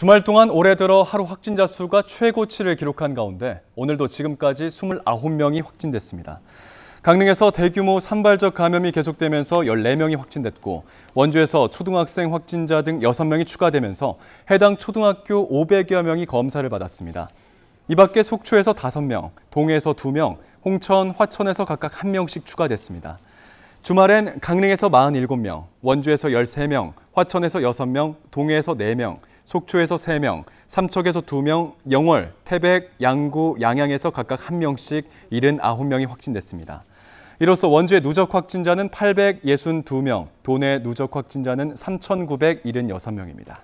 주말 동안 올해 들어 하루 확진자 수가 최고치를 기록한 가운데 오늘도 지금까지 29명이 확진됐습니다. 강릉에서 대규모 산발적 감염이 계속되면서 14명이 확진됐고 원주에서 초등학생 확진자 등 6명이 추가되면서 해당 초등학교 500여 명이 검사를 받았습니다. 이 밖에 속초에서 5명, 동해에서 2명, 홍천, 화천에서 각각 1명씩 추가됐습니다. 주말엔 강릉에서 47명, 원주에서 13명, 화천에서 6명, 동해에서 4명, 속초에서 3명, 삼척에서 2명, 영월, 태백, 양구, 양양에서 각각 1명씩 79명이 확진됐습니다. 이로써 원주의 누적 확진자는 862명, 도내 누적 확진자는 3,976명입니다.